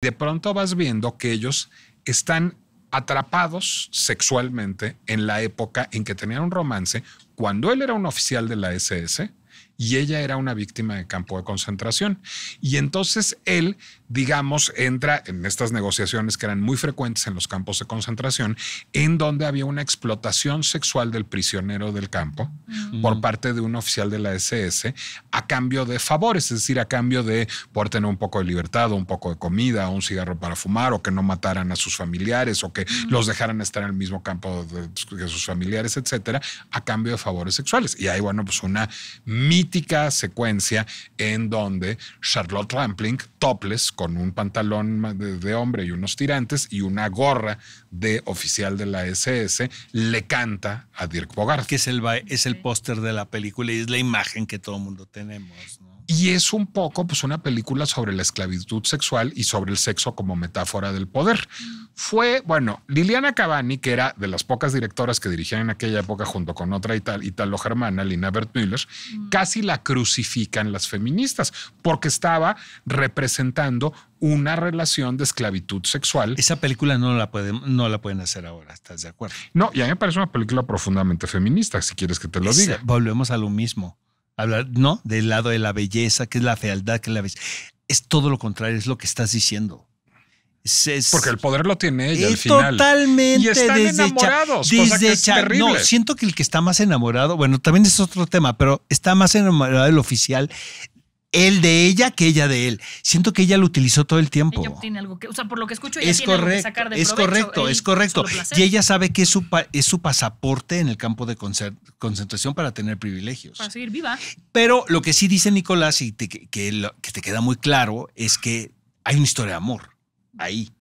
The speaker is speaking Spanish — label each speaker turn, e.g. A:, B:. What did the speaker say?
A: de pronto vas viendo que ellos están atrapados sexualmente en la época en que tenían un romance, cuando él era un oficial de la SS y ella era una víctima de campo de concentración. Y entonces él, digamos, entra en estas negociaciones que eran muy frecuentes en los campos de concentración, en donde había una explotación sexual del prisionero del campo mm. por parte de un oficial de la SS a cambio de favores, es decir, a cambio de por tener un poco de libertad, un poco de comida, un cigarro para fumar, o que no mataran a sus familiares, o que mm. los dejaran estar en el mismo campo de, sus familiares, etcétera, a cambio de favores sexuales. Y ahí, bueno, pues una secuencia en donde Charlotte Rampling, topless, con un pantalón de, hombre y unos tirantes y una gorra de oficial de la SS,
B: le canta a Dirk Bogart. Que es el, es el póster de la película y es la imagen que todo el mundo tenemos.
A: Y es un poco pues una película sobre la esclavitud sexual y sobre el sexo como metáfora del poder. Fue, bueno, Liliana Cavani, que era de las pocas directoras que dirigían en aquella época junto con otra y tal, tal, italo-germana, Lina Bertmüller, mm. casi la crucifican las feministas porque estaba representando una relación
B: de esclavitud sexual. Esa película no la, pueden, no la pueden hacer ahora, ¿estás de acuerdo?
A: No, y a mí me parece una película profundamente feminista, si quieres que te lo diga.
B: Volvemos a lo mismo hablar, ¿no? Del lado de la belleza, que es la fealdad, que es la belleza. Es todo lo contrario, es lo que estás diciendo. Porque el poder lo tiene ella al final. Totalmente. Y están enamorados. cosa es terrible. No, siento que el que está más enamorado, bueno, también es otro tema, pero está más enamorado el oficial él de ella que ella de él. Siento que ella lo utilizó todo el tiempo. algo o sea, por lo que escucho, ella es tiene correcto, que sacar de Es correcto, es correcto. Y ella sabe que es su, es su pasaporte en el campo de concentración para tener privilegios. Para seguir viva. Pero lo que sí dice Nicolás y que, que te queda muy claro es que hay una historia de amor ahí.